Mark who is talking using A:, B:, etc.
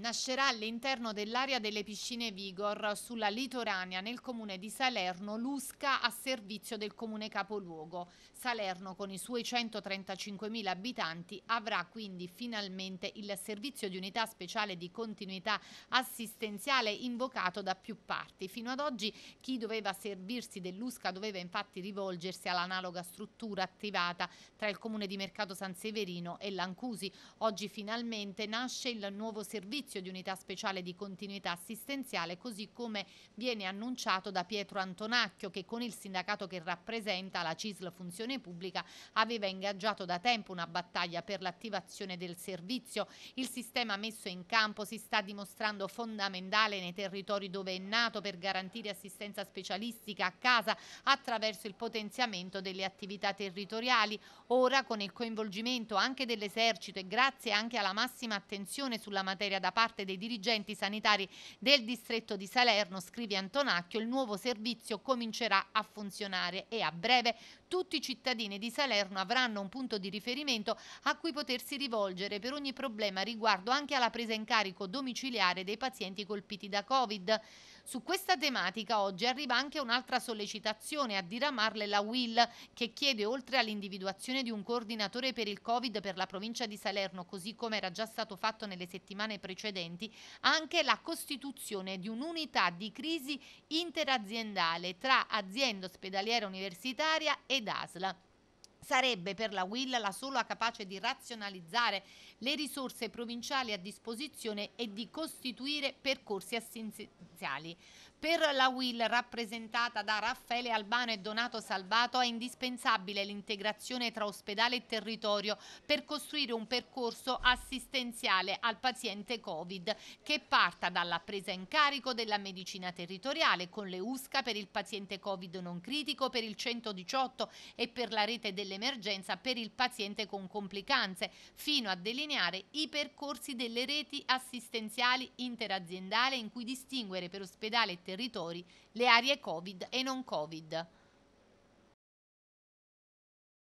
A: nascerà all'interno dell'area delle piscine Vigor sulla litorania nel comune di Salerno Lusca a servizio del comune capoluogo. Salerno con i suoi 135.000 abitanti avrà quindi finalmente il servizio di unità speciale di continuità assistenziale invocato da più parti. Fino ad oggi chi doveva servirsi dell'Usca doveva infatti rivolgersi all'analoga struttura attivata tra il comune di Mercato San Severino e Lancusi. Oggi finalmente nasce il nuovo servizio l'inizio di unità speciale di continuità assistenziale, così come viene annunciato da Pietro Antonacchio che con il sindacato che rappresenta la CISL Funzione Pubblica aveva ingaggiato da tempo una battaglia per l'attivazione del servizio. Il sistema messo in campo si sta dimostrando fondamentale nei territori dove è nato per garantire assistenza specialistica a casa attraverso il potenziamento delle attività territoriali. Ora con il coinvolgimento anche dell'esercito e grazie anche alla massima attenzione sulla materia da parte parte dei dirigenti sanitari del distretto di Salerno, scrive Antonacchio, il nuovo servizio comincerà a funzionare e a breve tutti i cittadini di Salerno avranno un punto di riferimento a cui potersi rivolgere per ogni problema riguardo anche alla presa in carico domiciliare dei pazienti colpiti da Covid. Su questa tematica oggi arriva anche un'altra sollecitazione a diramarle la WIL che chiede oltre all'individuazione di un coordinatore per il Covid per la provincia di Salerno, così come era già stato fatto nelle settimane precedenti, precedenti anche la costituzione di un'unità di crisi interaziendale tra azienda ospedaliera universitaria ed ASLA Sarebbe per la WIL la sola capace di razionalizzare le risorse provinciali a disposizione e di costituire percorsi assistenziali. Per la WIL rappresentata da Raffaele Albano e Donato Salvato, è indispensabile l'integrazione tra ospedale e territorio per costruire un percorso assistenziale al paziente Covid che parta dalla presa in carico della medicina territoriale con le USCA per il paziente Covid non critico, per il 118 e per la rete delle emergenza per il paziente con complicanze, fino a delineare i percorsi delle reti assistenziali interaziendale in cui distinguere per ospedale e territori le aree Covid e non Covid.